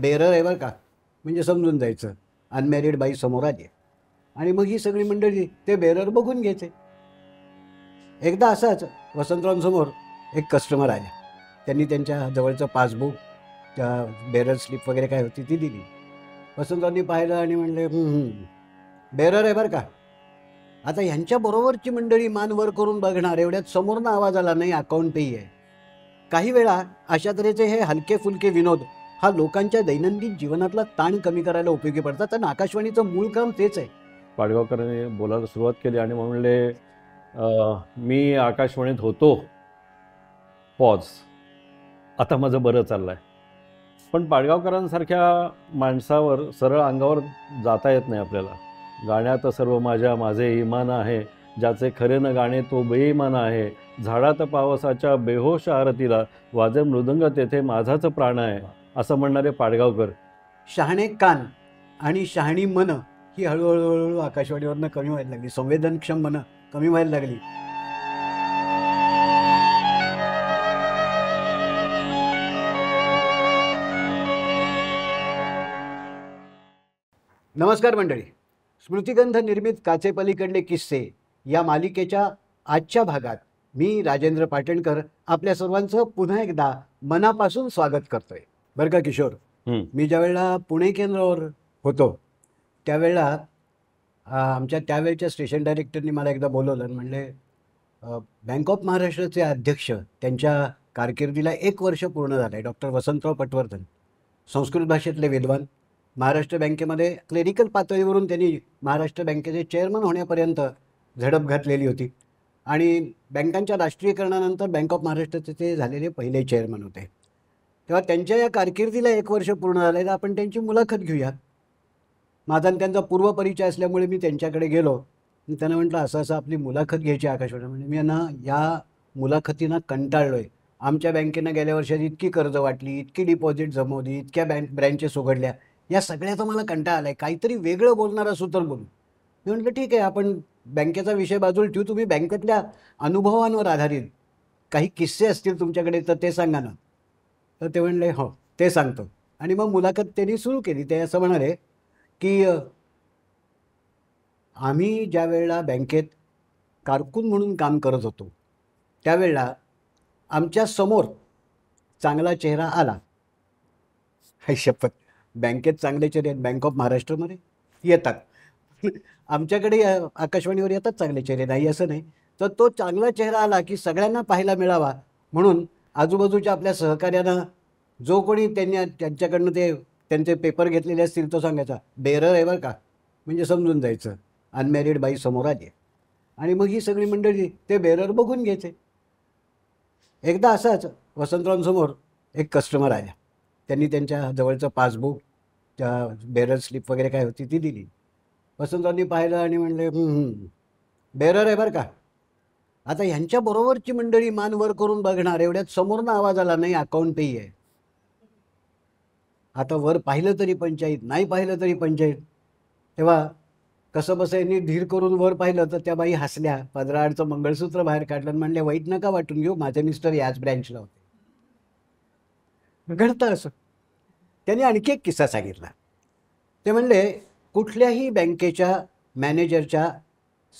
Bearer आहे बरं का म्हणजे समजून जायचं अनमॅरिड बाई समोर आली आणि मग ही सगळी मंडळी ते बेरर बघून घ्यायचे एकदा असाच वसंतरावांसमोर एक कस्टमर आले त्यांनी त्यांच्या जवळचं पासबुक त्या बेरर स्लिप वगैरे काय होती ती दिली वसंतरावांनी पाहिलं आणि म्हणले बेरर आहे बरं का आता ह्यांच्याबरोबरची मंडळी मानवर करून बघणार एवढ्यात समोरनं आवाज आला नाही अकाउंटही आहे काही वेळा अशा तऱ्हेचे हे हलके फुलके विनोद हा लोकांच्या दैनंदिन जीवनातला ताण कमी करायला उपयोगी पडतात आणि आकाशवाणीचं मूळ काम तेच आहे पाडगावकरांनी बोलायला सुरुवात केली आणि म्हणले मी आकाशवाणीत होतो पॉज आता माझं बरं चाललं आहे पण पाडगावकरांसारख्या माणसावर सरळ अंगावर जाता येत नाही आपल्याला गाण्यात सर्व माझ्या माझे इमान आहे ज्याचे खरे न गाणे तो बेईमान आहे झाडात पावसाच्या बेहोश आरतीला वाजे मृदंग तेथे माझाच प्राण आहे असं म्हणणारे पाडगावकर शहाणे कान आणि शहाणी मन ही हळूहळू हळूहळू आकाशवाणीवरनं कमी व्हायला लागली संवेदनक्षम मन कमी व्हायला लागली नमस्कार मंडळी स्मृतिगंध निर्मित काचेपलीकडले किस्से या मालिकेच्या आजच्या भागात मी राजेंद्र पाटणकर आपल्या सर्वांचं पुन्हा एकदा मनापासून स्वागत करतोय बर का किशोर मी ज्यावेळेला पुणे केंद्रावर होतो त्यावेळेला आमच्या त्यावेळच्या स्टेशन डायरेक्टरनी मला एकदा बोलवलं म्हणजे बँक ऑफ महाराष्ट्राचे अध्यक्ष त्यांच्या कारकिर्दीला एक वर्ष पूर्ण झालं आहे डॉक्टर वसंतराव पटवर्धन संस्कृत भाषेतले विद्वान महाराष्ट्र बँकेमध्ये क्लिनिकल पातळीवरून त्यांनी महाराष्ट्र बँकेचे चेअरमन होण्यापर्यंत झडप घातलेली होती आणि बँकांच्या राष्ट्रीयकरणानंतर बँक ऑफ महाराष्ट्राचे ते झालेले पहिले चेअरमन होते तेव्हा त्यांच्या या कारकिर्दीला एक वर्ष पूर्ण झालं आहे तर आपण त्यांची मुलाखत घेऊया माझा त्यांचा पूर्वपरिचय असल्यामुळे मी त्यांच्याकडे गेलो मी त्यांना म्हटलं असं असं आपली मुलाखत घ्यायची आकाशवाणी म्हणजे मी यांना या मुलाखतीनं कंटाळलो आहे आमच्या बँकेनं गेल्या वर्षात इतकी कर्ज वाटली इतकी डिपॉझिट जमवली इतक्या बँक ब्रँचेस उघडल्या या सगळ्याचा मला कंटाळा आला आहे काहीतरी वेगळं बोलणार असू तर बोलू मी म्हटलं ठीक आहे आपण बँकेचा विषय बाजूला ठेवू तुम्ही बँकेतल्या अनुभवांवर आधारित काही किस्से असतील तुमच्याकडे तर ते सांगा ना तर ते म्हणले हो ते सांगतो आणि मग मुलाखत त्यांनी सुरू केली ते असं म्हणाले की आम्ही ज्या वेळेला बँकेत कारकून म्हणून काम करत होतो त्यावेळेला आमच्या समोर चांगला चेहरा आला हाय शपथ बँकेत चांगले चेहरे आहेत बँक ऑफ महाराष्ट्रमध्ये येतात आमच्याकडे आकाशवाणीवर येतात चांगले चेहरे नाही असं नाही तर तो चांगला चेहरा आला की सगळ्यांना पाहायला मिळावा म्हणून आजूबाजूच्या आपल्या सहकार्यानं जो कोणी त्यांनी त्यांच्याकडनं ते त्यांचे पेपर घेतलेले असतील तो सांगायचा बेरर आहे बरं का म्हणजे समजून जायचं अनमॅरिड बाई समोर आले आणि मग ही सगळी मंडळी ते बेरर बघून घ्यायचे एकदा असाच वसंतरावांसमोर एक कस्टमर आल्या त्यांनी त्यांच्या जवळचं पासबुक त्या बेरर स्लिप वगैरे काय होती ती दिली वसंतरावांनी पाहिलं आणि म्हणले बेरर आहे बरं का आता ह्यांच्या बरोबरची मंडळी मानवर करून बघणार एवढ्यात समोरनं आवाज आला नाही अकाउंटही आहे आता वर पाहिलं तरी पंचायत नाही पाहिलं तरी पंचायत तेव्हा कसं बसं यांनी धीर करून वर पाहिलं तर त्या बाई हसल्या पदराडचं मंगळसूत्र बाहेर काढलं म्हणले वाईट नका वाटून घेऊ माझे मिस्टर याच ब्रँचला होते घडतं असं त्यांनी आणखी एक किस्सा सांगितला ते म्हणले कुठल्याही बँकेच्या मॅनेजरच्या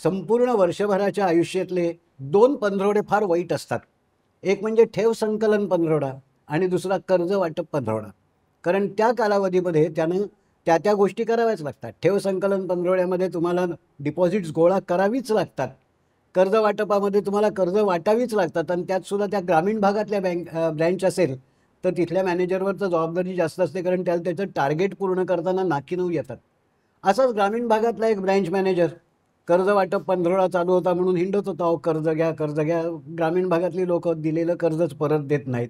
संपूर्ण वर्षभराच्या आयुष्यातले दोन पंधरवडे फार वाईट असतात एक म्हणजे ठेव संकलन पंधरवडा आणि दुसरा कर्ज वाटप पंधरवडा कारण त्या कालावधीमध्ये त्यानं त्या त्या गोष्टी कराव्याच लागतात ठेव संकलन पंधरवड्यामध्ये तुम्हाला डिपॉझिट्स गोळा करावीच लागतात कर्ज वाटपामध्ये तुम्हाला कर्ज वाटावीच लागतात आणि त्यातसुद्धा त्या ग्रामीण भागातल्या बँक ब्रँच असेल तर तिथल्या मॅनेजरवरचं जबाबदारी जास्त असते कारण त्याला त्याचं टार्गेट पूर्ण करताना नऊ येतात असाच ग्रामीण भागातला एक ब्रँच मॅनेजर कर्ज वाटप पंधरवडा चालू होता म्हणून हिंडत होता अहो कर्ज घ्या कर्ज घ्या ग्रामीण भागातली लोक दिलेलं कर्जच परत देत नाहीत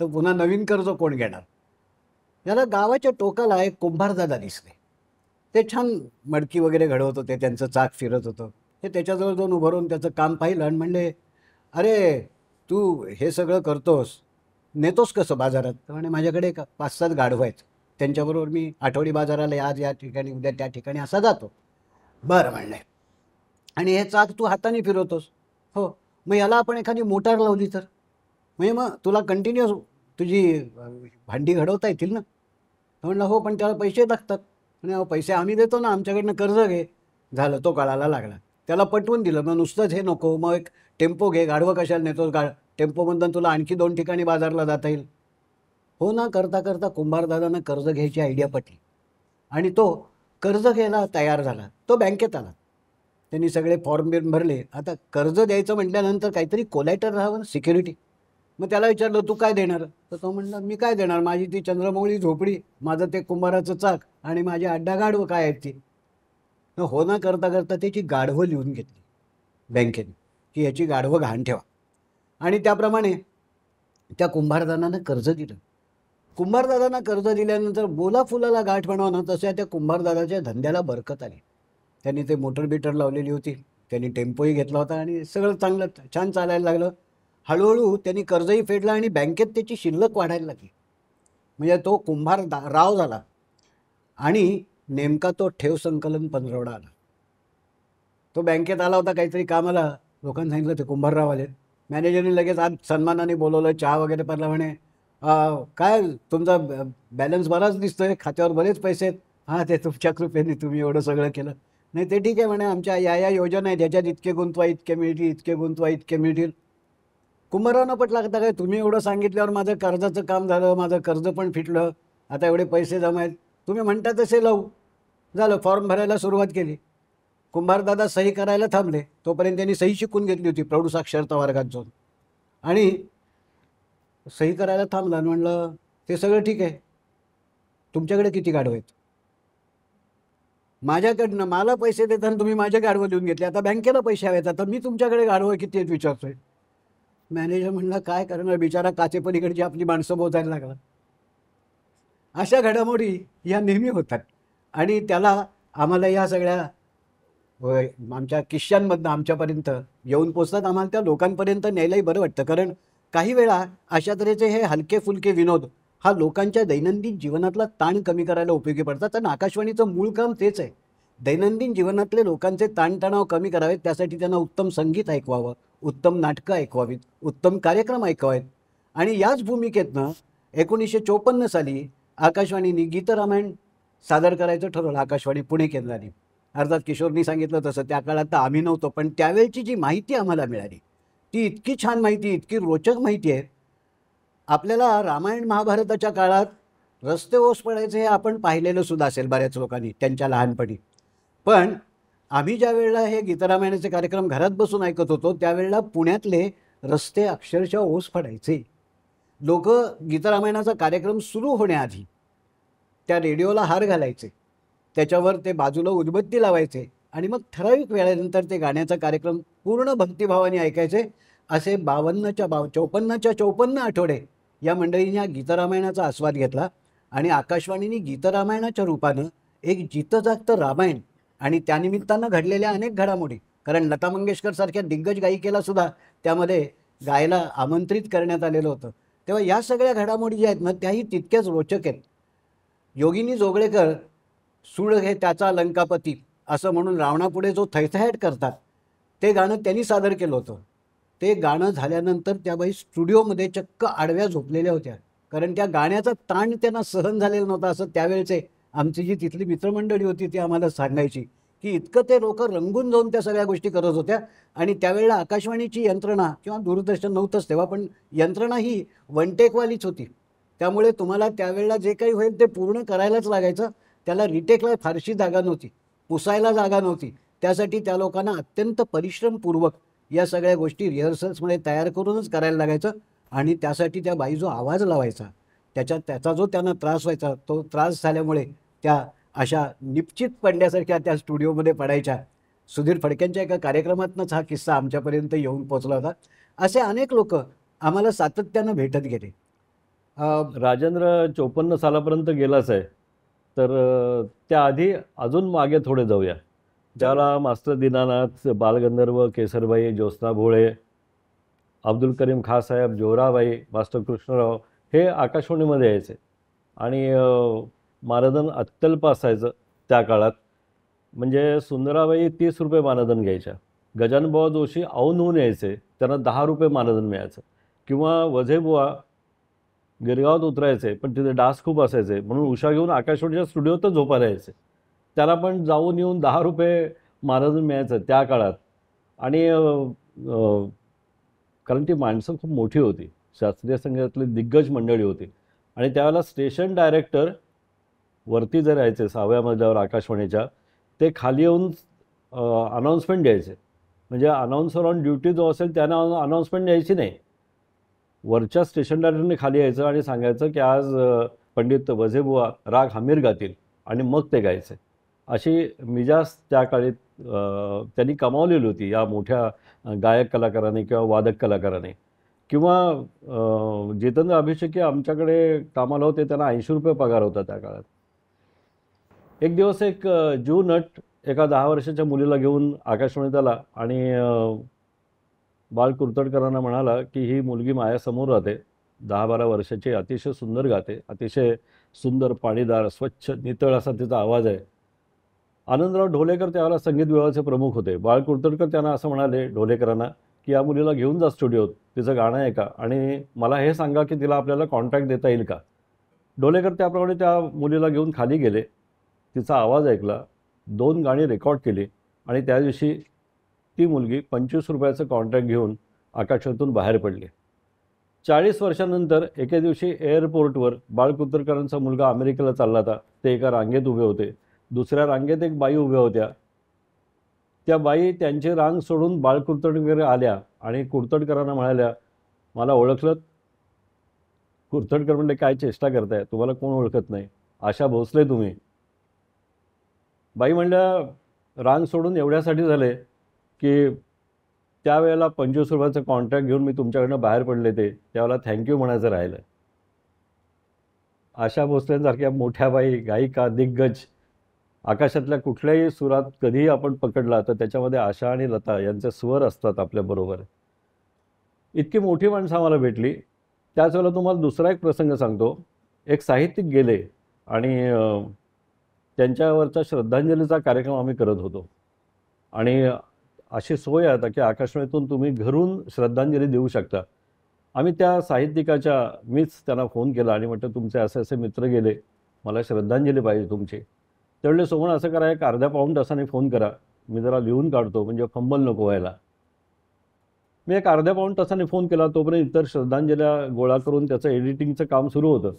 तर पुन्हा नवीन कर्ज कोण घेणार याला गावाच्या टोकाला एक कुंभारदादा दिसले ते छान मडकी वगैरे घडवत होते त्यांचं चाक फिरत होतं हे त्याच्याजवळ जाऊन उभं राहून त्याचं काम पाहिलं आणि म्हणले अरे तू हे सगळं करतोस नेतोस कसं बाजारात म्हणजे माझ्याकडे एक पाच सात गाढव आहेत त्यांच्याबरोबर मी आठवडी बाजाराला आज या ठिकाणी उद्या त्या ठिकाणी असा जातो बरं म्हणलं आणि हे चाक तू हाताने फिरवतोस हो मग याला आपण एखादी मोटार लावली तर म्हणजे मग तुला कंटिन्युअस तुझी भांडी घडवता येतील ना म्हणलं हो पण त्याला पैसे लागतात म्हणजे अहो पैसे आम्ही देतो ना आमच्याकडनं कर्ज घे झालं तो काळाला लागला त्याला पटवून दिलं मग नुसतंच हे नको मग एक टेम्पो घे गाढवं कशाला नेतोस गाड टेम्पोमधून तुला आणखी दोन ठिकाणी बाजारला जाता येईल हो ना करता करता कुंभारदादानं कर्ज घ्यायची आयडिया पटली आणि तो कर्ज घ्यायला तयार झाला तो बँकेत आला त्यांनी सगळे फॉर्म बिर्म भरले आता कर्ज द्यायचं म्हटल्यानंतर काहीतरी कोलायटर राहावं ना सिक्युरिटी मग त्याला विचारलं तू काय देणार तर तो म्हणलं मी काय देणार माझी ती चंद्रमौळी झोपडी माझं ते कुंभाराचं चाक आणि माझी अड्डा गाढवं काय आहेत ती हो ना करता करता त्याची गाढवं लिहून घेतली बँकेने की याची गाढवं घाण ठेवा आणि त्याप्रमाणे त्या कुंभारदानानं कर्ज दिलं कुंभारदादांना कर्ज दिल्यानंतर बोला फुलाला गाठ ना तसं त्या कुंभारदादाच्या धंद्याला बरकत आली त्यांनी ते मोटर बिटर लावलेली होती त्यांनी टेम्पोही घेतला होता आणि सगळं चांगलं छान चालायला लागलं हळूहळू त्यांनी कर्जही फेडलं आणि बँकेत त्याची शिल्लक वाढायला लागली म्हणजे तो कुंभार दा राव झाला आणि नेमका तो ठेव संकलन पंधरवडा आला तो बँकेत आला होता काहीतरी कामाला लोकांनी सांगितलं ते कुंभारराव आले मॅनेजरने लगेच आज सन्मानाने बोलवलं चहा वगैरे पडला म्हणे काय तुमचा बॅलन्स बराच दिसतोय खात्यावर बरेच पैसे आहेत हां ते तुमच्या कृपेने तुम्ही एवढं सगळं केलं नाही ते ठीक आहे म्हणे आमच्या या या योजना आहेत ह्याच्यात इतके गुंतवा इतके मिळतील इतके गुंतवा इतके मिळतील कुंभारावनं पट लागता काय तुम्ही एवढं सांगितल्यावर माझं कर्जाचं काम झालं माझं कर्ज पण फिटलं आता एवढे पैसे जमा आहेत तुम्ही म्हणता तसे लावू झालं फॉर्म भरायला सुरुवात केली कुंभारदादा सही करायला थांबले तोपर्यंत त्यांनी सही शिकून घेतली होती प्रौढ साक्षरता वर्गात जाऊन आणि सही करायला थांबला आणि म्हणलं ते सगळं ठीक आहे तुमच्याकडे किती गाढव आहेत माझ्याकडनं मला पैसे देताना तुम्ही माझे गाडवं लिहून घेतले आता बँकेला पैसे हवेत आता मी तुमच्याकडे गाडवं किती आहेत विचारतोय मॅनेजर म्हणला काय करणार बिचारा काचेपलीकडची आपली माणसं बोजायला लागला अशा घडामोडी या नेहमी होतात आणि त्याला आम्हाला या सगळ्या आमच्या किश्श्यांमधनं आमच्यापर्यंत येऊन पोचतात आम्हाला त्या लोकांपर्यंत न्यायलाही बरं वाटतं कारण काही वेळा अशा तऱ्हेचे हे हलके फुलके विनोद हा लोकांच्या दैनंदिन जीवनातला ताण कमी करायला उपयोगी पडतात आणि आकाशवाणीचं मूळ काम तेच आहे दैनंदिन जीवनातले लोकांचे ताणतणाव कमी करावेत त्यासाठी त्यांना उत्तम संगीत ऐकवावं उत्तम नाटकं ऐकवावीत उत्तम कार्यक्रम ऐकवावेत आणि याच भूमिकेतनं एकोणीसशे चोपन्न साली आकाशवाणीने गीतरामायण सादर करायचं ठरवलं आकाशवाणी पुणे केंद्राने अर्थात किशोरनी सांगितलं तसं त्या काळात तर आम्ही नव्हतो पण त्यावेळची जी माहिती आम्हाला मिळाली ती इतकी छान माहिती इतकी रोचक माहिती आहे आपल्याला रामायण महाभारताच्या काळात रस्ते ओस पडायचे हे आपण पाहिलेलं सुद्धा असेल बऱ्याच लोकांनी त्यांच्या लहानपणी पण आम्ही ज्या वेळेला हे गीतरामायणाचे कार्यक्रम घरात बसून ऐकत होतो त्यावेळेला पुण्यातले रस्ते अक्षरशः ओस पडायचे लोक गीतरामायणाचा कार्यक्रम सुरू होण्याआधी त्या रेडिओला हार घालायचे त्याच्यावर ते बाजूला उदबत्ती लावायचे आणि मग ठराविक वेळेनंतर ते गाण्याचा कार्यक्रम पूर्ण भक्तिभावाने ऐकायचे असे बावन्नच्या बाव चौपन्नच्या चौपन्न आठवडे या मंडळींनी या गीतरामायणाचा आस्वाद घेतला आणि आकाशवाणीने गीतरामायणाच्या रूपानं एक जित रामायण आणि त्यानिमित्तानं घडलेल्या अनेक घडामोडी कारण लता मंगेशकर सारख्या दिग्गज गायिकेला सुद्धा त्यामध्ये गायला आमंत्रित करण्यात आलेलं होतं तेव्हा या सगळ्या घडामोडी ज्या आहेत ना त्याही तितक्याच रोचक आहेत योगिनी जोगळेकर सूळ हे त्याचा लंकापती असं म्हणून रावणापुढे जो थैथहॅट करतात ते गाणं त्यांनी सादर केलं होतं ते गाणं झाल्यानंतर त्याबाई स्टुडिओमध्ये चक्क आडव्या झोपलेल्या होत्या कारण त्या गाण्याचा ताण त्यांना सहन झालेला नव्हता असं त्यावेळचे आमची जी तिथली मित्रमंडळी होती ती आम्हाला सांगायची की इतकं ते लोकं रंगून जाऊन त्या सगळ्या गोष्टी करत होत्या आणि त्यावेळेला आकाशवाणीची यंत्रणा किंवा दूरदर्शन नव्हतंच तेव्हा पण यंत्रणा ही वनटेकवालीच होती त्यामुळे तुम्हाला त्यावेळेला जे काही होईल ते पूर्ण करायलाच लागायचं त्याला रिटेकला फारशी जागा नव्हती पुसायला जागा नव्हती त्यासाठी त्या लोकांना अत्यंत परिश्रमपूर्वक या सगळ्या गोष्टी रिहर्सल्समध्ये तयार करूनच करायला लागायचं आणि त्यासाठी त्या बाई जो आवाज लावायचा त्याच्या त्याचा जो त्यांना त्रास व्हायचा तो त्रास झाल्यामुळे त्या अशा निश्चित पडल्यासारख्या त्या स्टुडिओमध्ये पडायच्या सुधीर फडक्यांच्या एका कार्यक्रमातनंच हा किस्सा आमच्यापर्यंत येऊन पोचला होता असे अनेक लोक आम्हाला सातत्यानं भेटत गेले राजेंद्र चोपन्न सालापर्यंत गेलाच आहे तर त्याआधी अजून मागे थोडे जाऊया ज्याला मास्टर दिनानाथ बालगंधर्व केसरबाई ज्योत्स्ना भोळे अब्दुल करीम खासाहेब जोहराबाई मास्टर कृष्णराव हे आकाशवाणीमध्ये यायचे आणि मानधन अत्यल्प असायचं त्या काळात म्हणजे सुंदराबाई तीस रुपये मानधन घ्यायच्या गजानबुवा जोशी औन होऊन यायचे त्यांना दहा रुपये मानधन मिळायचं किंवा वझेबुवा गिरगावात उतरायचे पण तिथे डास खूप असायचे म्हणून उषा घेऊन आकाशवाणीच्या स्टुडिओतच झोपायला यायचे त्याला पण जाऊन येऊन दहा रुपये महाराज मिळायचं त्या काळात आणि कारण ती माणसं खूप मोठी होती शास्त्रीय संगीतातली दिग्गज मंडळी होती आणि त्यावेळेला स्टेशन डायरेक्टर वरती जर यायचे सहाव्या मजल्यावर आकाशवाणीच्या ते खाली येऊन अनाऊन्समेंट द्यायचे म्हणजे अनाऊन्सर ऑन ड्युटी जो असेल त्यानं अनाऊन्समेंट द्यायची नाही वरच्या स्टेशन डायरेक्टरने खाली यायचं आणि सांगायचं की आज पंडित वझेबुवा राग हमीर गातील आणि मग ते गायचे अशी मिजास त्या काळी त्यांनी कमावलेली होती या मोठ्या गायक कलाकाराने किंवा वादक कलाकाराने किंवा जितेंद्र अभिषेकी आमच्याकडे कामाला होते त्यांना ऐंशी रुपये पगार होता त्या काळात एक दिवस एक जू नट एका दहा वर्षाच्या मुलीला घेऊन आकाशवाणीत आला आणि बाळ कुरतडकरांना म्हणाला की ही मुलगी माझ्यासमोर राहते दहा बारा वर्षाची अतिशय सुंदर गाते अतिशय सुंदर पाणीदार स्वच्छ नितळ असा तिचा आवाज आहे आनंदराव ढोलेकर त्यावेळेला संगीत विभागाचे प्रमुख होते बाळ कुर्तडकर त्यांना असं म्हणाले ढोलेकरांना की या मुलीला घेऊन जा स्टुडिओत तिचं गाणं आहे का आणि मला हे सांगा की तिला आपल्याला कॉन्टॅक्ट देता येईल का ढोलेकर त्याप्रमाणे त्या मुलीला घेऊन खाली गेले तिचा आवाज ऐकला दोन गाणी रेकॉर्ड केली आणि त्या दिवशी ती मुलगी पंचवीस रुपयाचं कॉन्ट्रॅक्ट घेऊन आकाशातून बाहेर पडली चाळीस वर्षानंतर एके दिवशी एअरपोर्टवर बाळकुतरकरांचा मुलगा अमेरिकेला चालला होता ते एका रांगेत उभे होते दुसऱ्या रांगेत एक बाई उभ्या होत्या त्या बाई त्यांची रांग सोडून बाळ वगैरे आल्या आणि कुर्तडकरांना म्हणाल्या मला ओळखलं कुर्तडकर म्हणले काय चेष्टा करताय तुम्हाला कोण ओळखत नाही आशा भोसले तुम्ही बाई म्हणल्या रांग सोडून एवढ्यासाठी झाले की त्यावेळेला पंचवीस रुपयाचं कॉन्ट्रॅक्ट घेऊन मी तुमच्याकडनं बाहेर पडले ते त्यावेळेला थँक्यू म्हणायचं राहिलं आशा भोसलेसारख्या मोठ्या बाई गायिका दिग्गज आकाशातल्या कुठल्याही सुरात कधीही आपण पकडला तर त्याच्यामध्ये आशा आणि लता यांचे स्वर असतात आपल्याबरोबर इतकी मोठी माणसं आम्हाला भेटली त्याच वेळेला तुम्हाला दुसरा एक प्रसंग सांगतो एक साहित्यिक गेले आणि त्यांच्यावरचा श्रद्धांजलीचा कार्यक्रम आम्ही करत होतो आणि अशी सोय आता की आकाशवाणीतून तुम्ही घरून श्रद्धांजली देऊ शकता आम्ही त्या साहित्यिकाच्या मीच त्यांना फोन केला आणि म्हटलं तुमचे असे असे मित्र गेले मला श्रद्धांजली पाहिजे तुमची त्यावेळेस सोमण असं करा एक अर्ध्या पाऊण तासाने फोन करा मी जरा लिहून काढतो म्हणजे फंबल नको व्हायला मी एक अर्ध्या पाऊण तासाने फोन केला तोपर्यंत इतर श्रद्धांजल्या गोळा करून त्याचं एडिटिंगचं काम सुरू होतं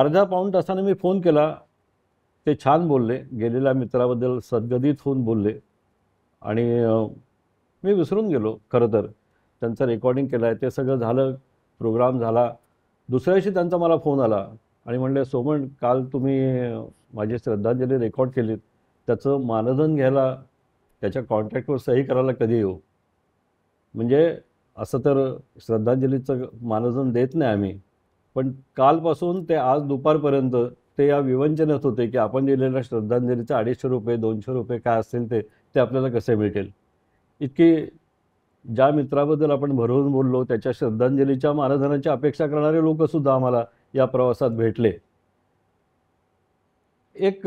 अर्ध्या पाऊण तासाने मी फोन केला ते छान बोलले गेलेल्या मित्राबद्दल सद्गदित होऊन बोलले आणि मी विसरून गेलो खरं तर त्यांचं रेकॉर्डिंग केलं आहे ते सगळं झालं प्रोग्राम झाला दुसऱ्याशी त्यांचा मला फोन आला आणि म्हणले सोमण काल तुम्ही माझी श्रद्धांजली रेकॉर्ड केलीत त्याचं मानधन घ्यायला त्याच्या कॉन्ट्रॅक्टवर सही करायला कधी येऊ म्हणजे असं तर श्रद्धांजलीचं मानधन देत नाही आम्ही पण कालपासून ते आज दुपारपर्यंत ते या विवंचनात होते की आपण दिलेल्या श्रद्धांजलीचं अडीचशे रुपये दोनशे रुपये काय असतील ते ते आपल्याला कसे मिळतील इतकी ज्या मित्राबद्दल आपण भरवून बोललो त्याच्या श्रद्धांजलीच्या मानधनाची अपेक्षा करणारे लोकसुद्धा आम्हाला या प्रवासात भेटले एक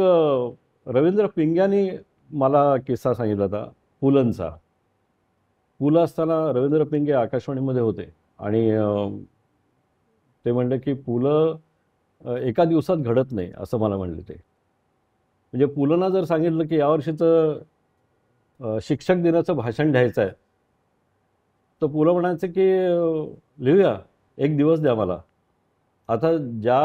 रवींद्र पिंग्यानी मला किस्सा सांगितला होता पुलंचा पुल असताना रवींद्र पिंगे आकाशवाणीमध्ये होते आणि ते म्हणले की पुलं एका दिवसात घडत नाही असं मला म्हणले ते म्हणजे पुलंना जर सांगितलं की यावर्षीचं शिक्षक दिनाचं भाषण द्यायचं आहे तर पुलं म्हणायचं की लिहूया एक दिवस द्या मला आता ज्या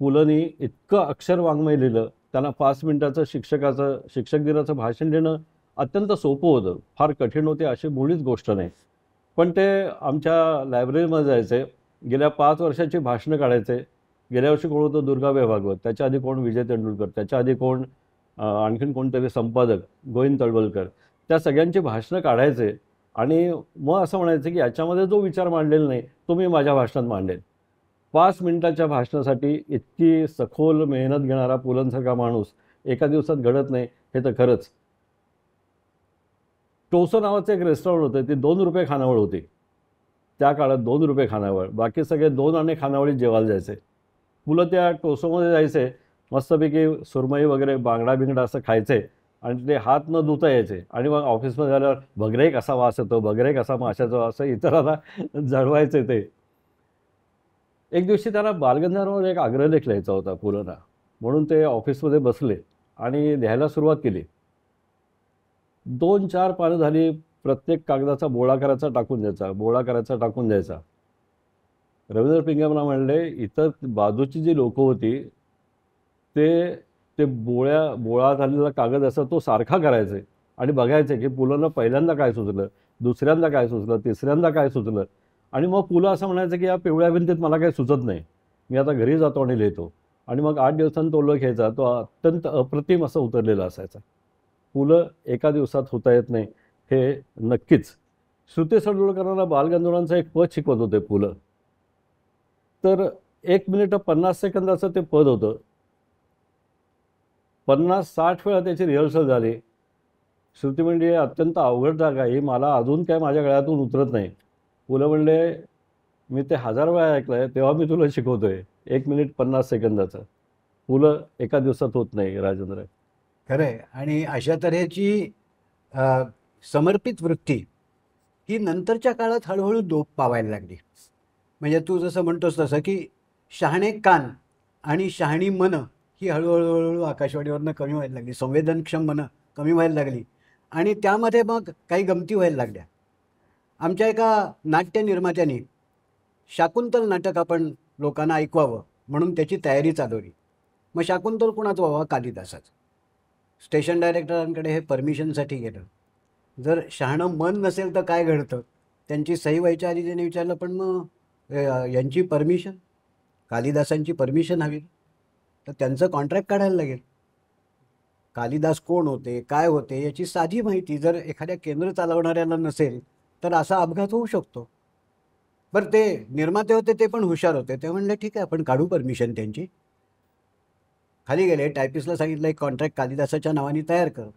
पुलंनी इतकं अक्षर वाङ्मय लिहिलं त्यांना पाच मिनिटाचं शिक्षकाचं शिक्षक दिनाचं भाषण देणं अत्यंत सोपं होतं फार कठीण होते अशी मुळीच गोष्ट नाही पण ते आमच्या लायब्ररीमध्ये जायचे गेल्या पाच वर्षाची भाषणं काढायचे गेल्या वर्षी कोण होतं दुर्गाबे भागवत त्याच्या आधी कोण विजय तेंडुलकर त्याच्या आधी कोण आणखीन कोणतरी संपादक गोविंद तळवलकर त्या सगळ्यांची भाषणं काढायचे आणि मग असं म्हणायचं की याच्यामध्ये जो विचार मांडलेला नाही तो मी माझ्या भाषणात मांडेल पाच मिनिटाच्या भाषणासाठी इतकी सखोल मेहनत घेणारा पुलंसारखा माणूस एका दिवसात घडत नाही हे तर खरंच टोसो नावाचं एक रेस्टॉरंट होतं ते दोन रुपये खानावळ होती त्या काळात दोन रुपये खानावळ बाकी सगळे दोन आणि खानावळीत जेवायला जायचे मुलं त्या टोसोमध्ये जायचे मस्तपैकी सुरमई वगैरे बांगडा बिंगडा असं खायचे आणि ते हात न धुता यायचे आणि मग ऑफिसमध्ये झाल्यावर भगरेक असा वास येतो भगरे कसा माशाचा वास इतरांना जळवायचे ते एक दिवशी त्याला बालगंधर्वावर एक आग्रह लेख लिहायचा होता पुलाना म्हणून ते ऑफिसमध्ये बसले आणि लिहायला सुरुवात केली दोन चार पानं झाली प्रत्येक कागदाचा बोळा करायचा टाकून द्यायचा बोळा करायचा टाकून द्यायचा रवींद्र पिंगमला म्हणले इतर बाजूची जी लोकं होती ते ते बोळ्या बोळा झालेला कागद असा तो सारखा करायचे आणि बघायचे की पुलांना पहिल्यांदा काय सुचलं दुसऱ्यांदा काय सुचलं तिसऱ्यांदा काय सुचलं आणि मग पुलं असं म्हणायचं की या पिवळ्या भिंतीत मला काही सुचत नाही मी आता घरी जातो आणि लिहितो आणि मग आठ दिवसांनी तो लोक घ्यायचा तो अत्यंत अप्रतिम असं उतरलेला असायचा पुलं एका दिवसात होता येत नाही हे नक्कीच श्रुती सडोळकरांना बालगंधुरांचं एक पद शिकवत होते पुलं तर एक मिनिट पन्नास सेकंदाचं ते पद होतं पन्नास साठ वेळा त्याची रिहर्सल झाली श्रुती म्हणजे अत्यंत अवघड जागा ही मला अजून काय माझ्या गळ्यातून उतरत नाही मुलं म्हणले मी ते हजार वेळा ऐकलं आहे तेव्हा मी तुला शिकवतो आहे एक मिनिट पन्नास सेकंदाचं पुलं एका दिवसात होत नाही राजेंद्र आहे आणि अशा तऱ्हेची समर्पित वृत्ती ही नंतरच्या काळात हळूहळू दोप पावायला लागली म्हणजे तू जसं म्हणतोस तसं की शहाणे कान आणि शहाणी मन ही हळूहळू हळूहळू आकाशवाणीवरनं कमी व्हायला लागली संवेदनक्षम मनं कमी व्हायला लागली आणि त्यामध्ये मग काही गमती व्हायला लागल्या आमच्या एका नाट्य निर्मात्याने शाकुंतल नाटक आपण लोकांना ऐकवावं म्हणून त्याची तयारी चालवली मग शाकुंतल कुणाचं व्हावा कालिदासाचं स्टेशन डायरेक्टरांकडे हे परमिशनसाठी गेलं जर शहाणं मन नसेल तर काय घडतं त्यांची सही व्हायच्या विचारलं पण मग यांची परमिशन कालिदासांची परमिशन हवी तर त्यांचं कॉन्ट्रॅक्ट काढायला लागेल कालिदास कोण होते काय होते याची साधी माहिती जर एखाद्या केंद्र चालवणाऱ्याला नसेल तर असा अपघात होऊ शकतो बरं ते निर्माते होते ते पण हुशार होते ते म्हणले ठीक आहे आपण काढू परमिशन त्यांची खाली गेले टायपिस्टला सांगितलं एक कॉन्ट्रॅक्ट कालिदासाच्या नावाने तयार कर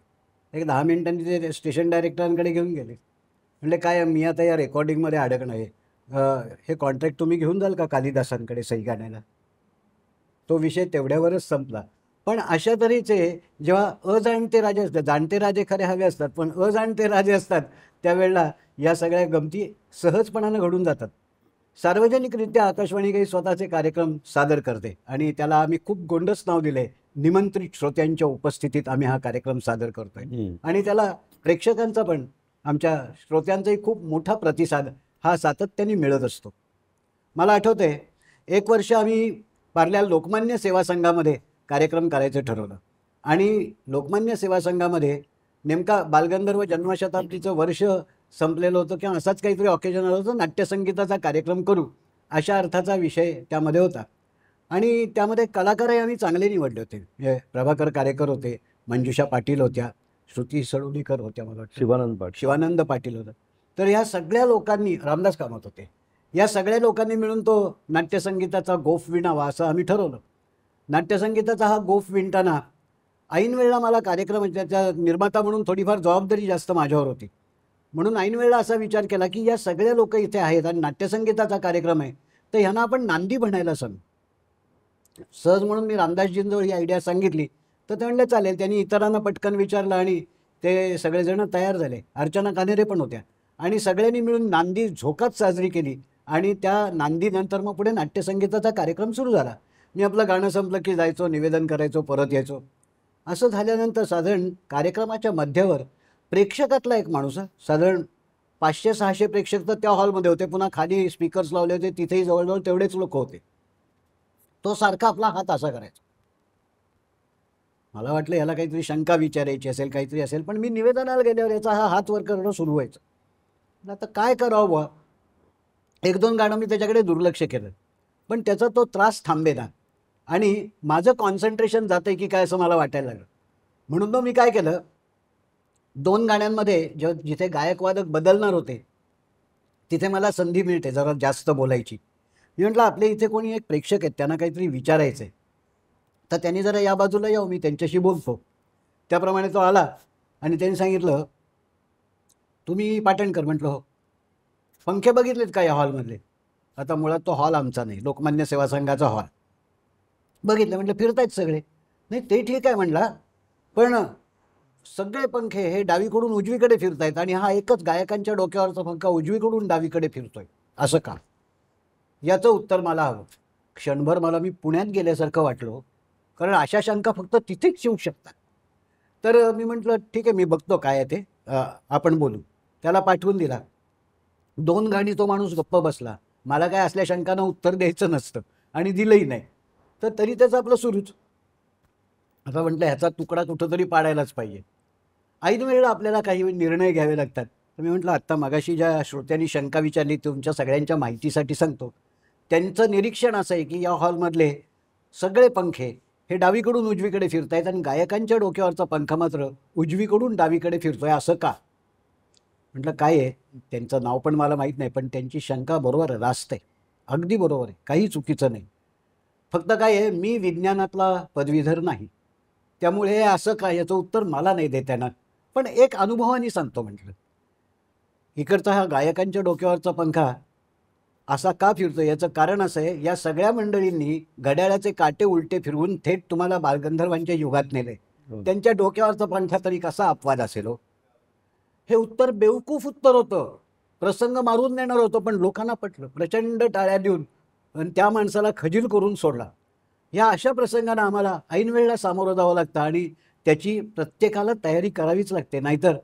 एक दहा मिनिटांनी ते स्टेशन डायरेक्टरांकडे घेऊन गेले म्हणले काय मी आता या रेकॉर्डिंगमध्ये अडकणं आहे हे कॉन्ट्रॅक्ट तुम्ही घेऊन जाल का कालिदासांकडे सही गाण्याला तो विषय तेवढ्यावरच संपला पण अशा तऱ्हेचे जेव्हा अजाणते राजे असतात जाणते राजे खरे हवे असतात पण अजाणते राजे असतात त्यावेळेला या सगळ्या गमती सहजपणानं घडून जातात सार्वजनिकरित्या आकाशवाणी काही स्वतःचे कार्यक्रम सादर करते आणि त्याला आम्ही खूप गोंडस नाव दिले निमंत्रित श्रोत्यांच्या उपस्थितीत आम्ही हा कार्यक्रम सादर करतोय आणि त्याला प्रेक्षकांचा पण आमच्या श्रोत्यांचाही खूप मोठा प्रतिसाद हा सातत्याने मिळत असतो मला आठवते एक वर्ष आम्ही पारल्या लोकमान्य सेवा संघामध्ये कार्यक्रम करायचं ठरवलं आणि लोकमान्य सेवा संघामध्ये नेमका बालगंधर्व जन्मशताब्दीचं वर्ष संपलेलं होतं किंवा असाच काहीतरी ऑकेजन आलं होतं नाट्यसंगीताचा कार्यक्रम करू अशा अर्थाचा विषय त्यामध्ये होता आणि त्यामध्ये कलाकारही आम्ही चांगले निवडले होते म्हणजे प्रभाकर कारेकर होते मंजुषा पाटील होत्या श्रुती सडोलीकर होत्या मला वाटतं शिवानंद पाटील शिवानंद पाटील होतं तर ह्या सगळ्या लोकांनी रामदास कामत होते या सगळ्या लोकांनी मिळून तो नाट्यसंगीताचा गोफ विणावा असं आम्ही ठरवलं नाट्यसंगीताचा हा गोफ विणताना वेळेला मला कार्यक्रम त्याच्या निर्माता म्हणून थोडीफार जबाबदारी जास्त माझ्यावर होती म्हणून ऐनवेळा असा विचार केला की या सगळ्या लोक इथे आहेत आणि नाट्यसंगीताचा कार्यक्रम आहे तर ह्यांना आपण नांदी म्हणायला सांग सहज म्हणून मी रामदासजींजवळ ही आयडिया सांगितली तर ते म्हणले चालेल त्यांनी इतरांना पटकन विचारलं आणि ते सगळेजण तयार झाले अर्चना कानेरे पण होत्या आणि सगळ्यांनी मिळून नांदी झोकात साजरी केली आणि त्या नांदीनंतर मग पुढे नाट्यसंगीताचा कार्यक्रम सुरू झाला मी आपलं गाणं संपलं की जायचो निवेदन करायचो परत यायचो असं झाल्यानंतर साधारण कार्यक्रमाच्या मध्यावर प्रेक्षकातला एक माणूस साधारण पाचशे सहाशे प्रेक्षक तर त्या हॉलमध्ये होते पुन्हा खाली स्पीकर्स लावले होते तिथेही जवळजवळ तेवढेच लोक होते तो सारखा आपला हात असा करायचा मला वाटलं याला काहीतरी शंका विचारायची असेल काहीतरी असेल पण मी निवेदनाला गेल्यावर याचा हा हात वर करणं सुरू व्हायचं आता काय करावं बा एक दोन गाणं मी त्याच्याकडे दुर्लक्ष केलं पण त्याचा तो त्रास थांबे ना आणि माझं कॉन्सन्ट्रेशन जातंय की काय असं मला वाटायला लागलं म्हणून तो मी काय केलं दोन गाण्यांमध्ये ज जिथे गायकवादक बदलणार होते तिथे मला संधी मिळते जरा जास्त बोलायची मी म्हटलं आपल्या इथे कोणी एक प्रेक्षक आहेत त्यांना काहीतरी विचारायचं आहे तर त्यांनी जरा या बाजूला यावं मी त्यांच्याशी बोलतो त्याप्रमाणे तो आला आणि त्यांनी सांगितलं तुम्ही पाटणकर म्हटलं हो पंखे बघितलेत का या हॉलमधले आता मुळात तो हॉल आमचा नाही लोकमान्य सेवा संघाचा हॉल बघितलं म्हटलं फिरतायत सगळे नाही ते ठीक आहे म्हटला पण सगळे पंखे हे डावीकडून उजवीकडे आहेत आणि हा एकच गायकांच्या डोक्यावरचा पंखा उजवीकडून डावीकडे फिरतोय असं का याचं उत्तर मला हवं क्षणभर मला मी पुण्यात गेल्यासारखं वाटलो हो. कारण अशा शंका फक्त तिथेच येऊ शकतात तर मी म्हटलं ठीक आहे मी बघतो काय ते आपण बोलू त्याला पाठवून दिला दोन गाणी तो माणूस गप्प बसला मला काय असल्या शंकांना उत्तर द्यायचं नसतं आणि दिलंही नाही तर तरी त्याचं आपलं सुरूच आता म्हटलं ह्याचा तुकडा कुठंतरी पाडायलाच पाहिजे ऐन वेळेला आपल्याला काही निर्णय घ्यावे लागतात तर मी म्हटलं आत्ता मगाशी ज्या श्रोत्यांनी शंका विचारली तुमच्या सगळ्यांच्या माहितीसाठी सांगतो त्यांचं निरीक्षण असं आहे की या हॉलमधले सगळे पंखे हे डावीकडून उजवीकडे फिरत आहेत आणि गायकांच्या डोक्यावरचा पंखा मात्र उजवीकडून डावीकडे फिरतो आहे असं का म्हटलं काय आहे त्यांचं नाव पण मला माहीत नाही पण त्यांची शंका बरोबर रास्त आहे अगदी बरोबर आहे काही चुकीचं नाही फक्त काय आहे मी विज्ञानातला पदवीधर नाही त्यामुळे हे असं का याचं उत्तर मला नाही त्यांना पण एक अनुभवाने सांगतो म्हटलं इकडचा हा गायकांच्या डोक्यावरचा पंखा असा का फिरतो याचं कारण असं आहे या सगळ्या मंडळींनी घड्याळाचे काटे उलटे फिरवून थेट तुम्हाला बालगंधर्वांच्या युगात नेले हो. त्यांच्या डोक्यावरचा पंखा तरी कसा अपवाद असेल हो? हे उत्तर बेवकूफ उत्तर होतं प्रसंग मारून नेणार होतो पण लोकांना पटलं प्रचंड टाळ्या देऊन आणि त्या माणसाला खजील करून सोडला या अशा प्रसंगानं आम्हाला ऐनवेळेला सामोरं जावं लागतं आणि त्याची प्रत्येकाला तयारी करावीच लागते नाहीतर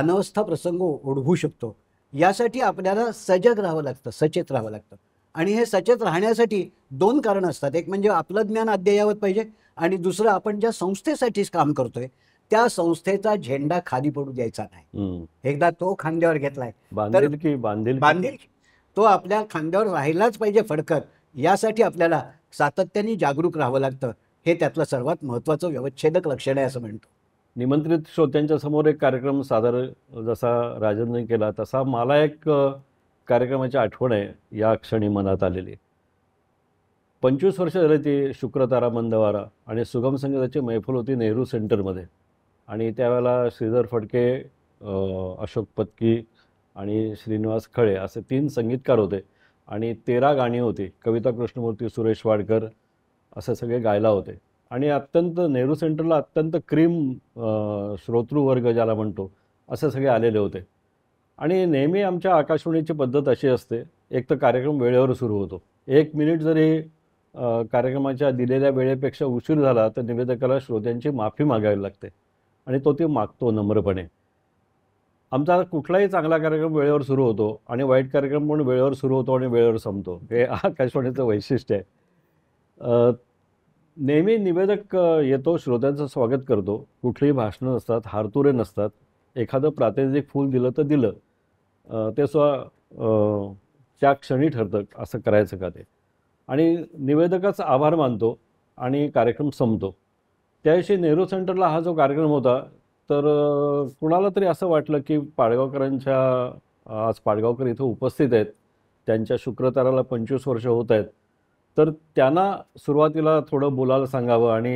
अनवस्था प्रसंग ओढवू शकतो यासाठी आपल्याला सजग राहावं लागतं सचेत राहावं लागतं आणि हे सचेत राहण्यासाठी दोन कारण असतात एक म्हणजे आपलं ज्ञान अद्ययावत पाहिजे आणि दुसरं आपण ज्या संस्थेसाठीच काम करतोय त्या संस्थेचा झेंडा खाली पडू द्यायचा नाही एकदा तो खांद्यावर घेतलाय बांधील तो आपल्या खांद्यावर राहिलाच पाहिजे फडकत यासाठी आपल्याला सातत्याने जागरूक राहावं लागतं हे त्यातलं सर्वात महत्त्वाचं व्यवच्छेदक लक्षण आहे असं म्हणतो निमंत्रित श्रोत्यांच्या समोर एक कार्यक्रम सादर जसा राजनने केला तसा मला एक कार्यक्रमाची आठवण आहे या क्षणी मनात आलेली पंचवीस वर्ष झाले ती शुक्रतारा मंदवारा आणि सुगम संगीताची मैफल होती नेहरू सेंटरमध्ये आणि त्यावेळेला श्रीधर फडके अशोक पत्की आणि श्रीनिवास खळे असे तीन संगीतकार होते आणि तेरा गाणी होती कविता कृष्णमूर्ती सुरेश वाडकर असं सगळे गायला होते आणि अत्यंत नेहरू सेंटरला अत्यंत क्रीम श्रोतृवर्ग ज्याला म्हणतो असे सगळे आलेले होते आणि नेहमी आमच्या आकाशवाणीची पद्धत अशी असते एक तर कार्यक्रम वेळेवर सुरू होतो एक मिनिट जरी कार्यक्रमाच्या दिलेल्या वेळेपेक्षा उशीर झाला तर निवेदकाला श्रोत्यांची माफी मागावी लागते आणि तो ती मागतो नम्रपणे आमचा कुठलाही चांगला कार्यक्रम वेळेवर सुरू होतो आणि वाईट कार्यक्रम पण वेळेवर सुरू होतो आणि वेळेवर संपतो हे आकाशवाणीचं वैशिष्ट्य आहे नेहमी निवेदक येतो श्रोत्यांचं स्वागत करतो कुठलीही भाषणं नसतात हारतुरे नसतात एखादं प्रातिनिधिक फूल दिलं तर दिलं ते स्व त्या क्षणी ठरतं असं करायचं का ते आणि निवेदकाचा आभार मानतो आणि कार्यक्रम संपतो त्याविषयी नेहरू सेंटरला हा जो कार्यक्रम होता तर कुणाला तरी असं वाटलं की पाडगावकरांच्या आज पाडगावकर इथं उपस्थित आहेत त्यांच्या शुक्रताराला पंचवीस वर्ष होत आहेत तर त्यांना सुरुवातीला थोडं बोलायला सांगावं आणि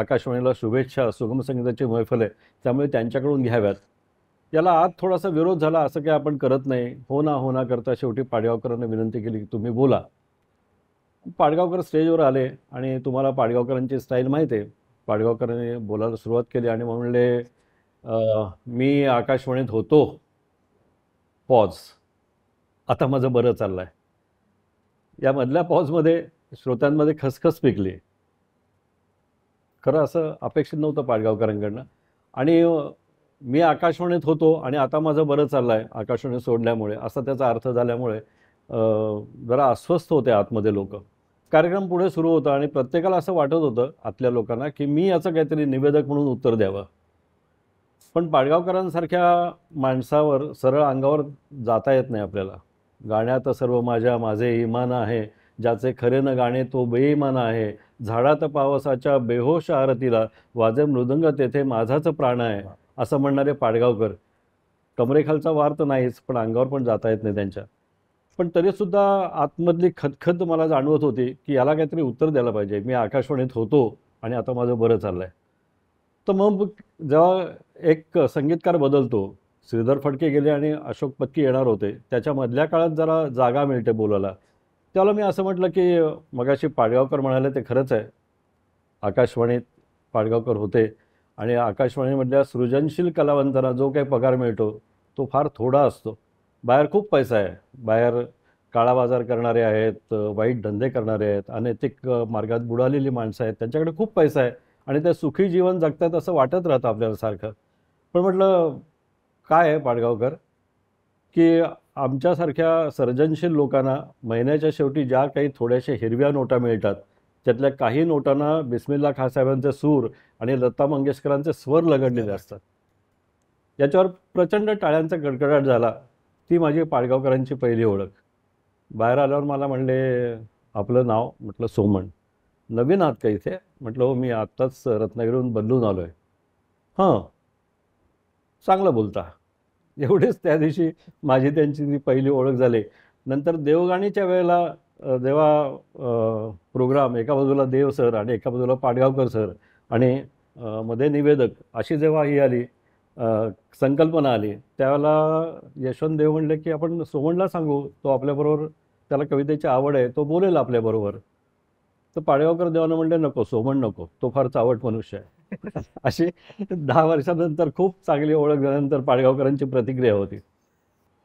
आकाशवाणीला शुभेच्छा सुगम संगीताची मैफल आहे त्यामुळे त्यांच्याकडून घ्याव्यात याला आज थोडासा विरोध झाला असं काही आपण करत नाही हो ना हो ना करता शेवटी पाडगावकरांना विनंती केली की तुम्ही बोला पाडगावकर स्टेजवर आले आणि तुम्हाला पाडगावकरांची स्टाईल माहीत आहे पाडगावकरांनी बोलायला सुरुवात केली आणि म्हणले मी आकाशवाणीत होतो पॉज आता माझं बरं चाललं आहे यामधल्या पॉजमध्ये श्रोत्यांमध्ये खसखस पिकली खरं असं अपेक्षित नव्हतं पाडगावकरांकडनं आणि मी आकाशवाणीत होतो आणि आता माझं बरं चाललं आहे आकाशवाणी सोडल्यामुळे असा त्याचा अर्थ झाल्यामुळे जरा अस्वस्थ होते आतमध्ये लोक कार्यक्रम पुढे सुरू होता आणि प्रत्येकाला असं वाटत होतं आतल्या लोकांना की मी याचं काहीतरी निवेदक म्हणून उत्तर द्यावं पण पाडगावकरांसारख्या माणसावर सरळ अंगावर जाता येत नाही आपल्याला गाण्यात सर्व माझ्या माझे इमान आहे ज्याचे खरे न गाणे तो बेईमान आहे झाडात पावसाच्या बेहोश आरतीला वाजे मृदंग तेथे माझाच प्राण आहे असं म्हणणारे पाडगावकर कमरेखालचा वार तर नाहीच पण अंगावर पण जाता येत नाही त्यांच्या पण तरीसुद्धा आतमधली खतखत मला जाणवत होती की याला काहीतरी उत्तर द्यायला पाहिजे मी आकाशवाणीत होतो आणि आता माझं बरं चाललं आहे तर मग जेव्हा एक संगीतकार बदलतो श्रीधर फडके गेले आणि अशोक पत्की येणार होते त्याच्यामधल्या काळात जरा जागा मिळते बोलायला त्याला मी असं म्हटलं की मगाशी पाडगावकर म्हणाले ते खरंच आहे आकाशवाणीत पाडगावकर होते आणि आकाशवाणीमधल्या सृजनशील कलावंतांना जो काही पगार मिळतो तो फार थोडा असतो बाहेर खूप पैसा आहे बाहेर काळा बाजार करणारे आहेत वाईट धंदे करणारे आहेत अनैतिक मार्गात बुडालेली माणसं आहेत त्यांच्याकडे खूप पैसा आहे आणि ते सुखी जीवन जगतात असं वाटत राहतं आपल्याला सारखं पण म्हटलं काय आहे पाडगावकर की आमच्यासारख्या सर्जनशील लोकांना महिन्याच्या शेवटी ज्या काही थोड्याशा हिरव्या नोटा मिळतात त्यातल्या काही नोटांना बिस्मिल्ला खासाहेबांचे सूर आणि लता मंगेशकरांचे स्वर लगडलेले असतात याच्यावर प्रचंड टाळ्यांचा गडगडाट झाला ती माझी पाडगावकरांची पहिली ओळख बाहेर आल्यावर मला म्हणले आपलं नाव म्हटलं सोमण नवीन आहात का इथे म्हटलं हो मी आत्ताच रत्नागिरीहून बदलून आलो आहे हां चांगलं बोलता एवढेच त्या दिवशी माझी त्यांची ती पहिली ओळख झाली नंतर देवगाणीच्या वेळेला जेव्हा प्रोग्राम एका बाजूला देव सर आणि एका बाजूला पाडगावकर सर आणि मध्ये निवेदक अशी जेव्हा ही आली संकल्पना आली त्यावेळेला यशवंत देव म्हणले की आपण सोमणला सांगू तो आपल्याबरोबर त्याला कवितेची आवड आहे तो बोलेल आपल्याबरोबर तर पाडगावकर देवानं म्हणले नको सोमण नको तो फार चावट मनुष्य आहे अशी दहा वर्षानंतर खूप चांगली ओळख झाल्यानंतर पाडगावकरांची प्रतिक्रिया होती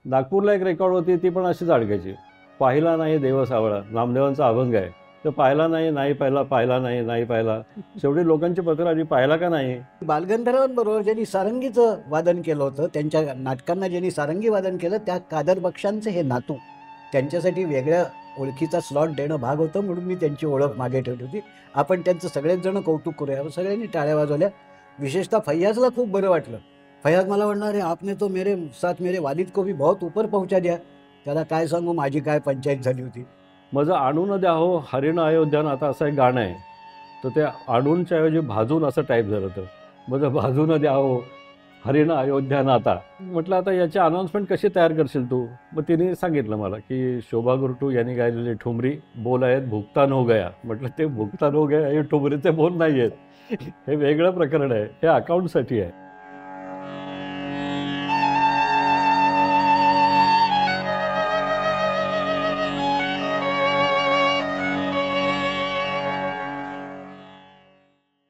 नागपूरला एक रेकॉर्ड होती ती पण अशीच अडकायची पाहिला नाही देव सावळा नामदेवांचा अभंग आहे तर पाहिला नाही नाही पाहिला पाहिला नाही नाही पाहिला शेवटी लोकांची पत्र आधी पाहिला का नाही बालगंधर्वांबरोबर ज्यांनी सारंगीचं वादन केलं होतं त्यांच्या नाटकांना ज्यांनी सारंगी वादन केलं त्या कादर पक्षांचे हे नातू त्यांच्यासाठी वेगळ्या ओळखीचा स्लॉट देणं भाग होतं म्हणून मी त्यांची ओळख मागे ठेवली होती आपण त्यांचं सगळेच जण कौतुक करूया सगळ्यांनी टाळ्या वाजवल्या विशेषतः फैयाजला खूप बरं वाटलं फैयाज मला वाटणार आहे आपने तो मेरे साथ मेरे वालिद को भी बहुत ऊपर पोहोचा द्या त्याला काय सांगू माझी काय पंचायत झाली होती माझं आणून द्या हो हरिण अयोध्यान आता असं एक गाणं आहे तर ते आणूनच्या ऐवजी भाजून असं टाईप झालं होतं माझं भाजून द्या हो हरिण अयोध्या आता म्हटलं आता याची अनाउन्समेंट कशी तयार करशील तू मग तिने सांगितलं मला की शोभा गुरटू यांनी गायलेली ठुमरी बोल आहेत भुगतान हो गया म्हटलं ते भुगतान हो गया हे ठुमरीचे बोल नाही आहेत हे वेगळं प्रकरण आहे हे अकाउंटसाठी आहे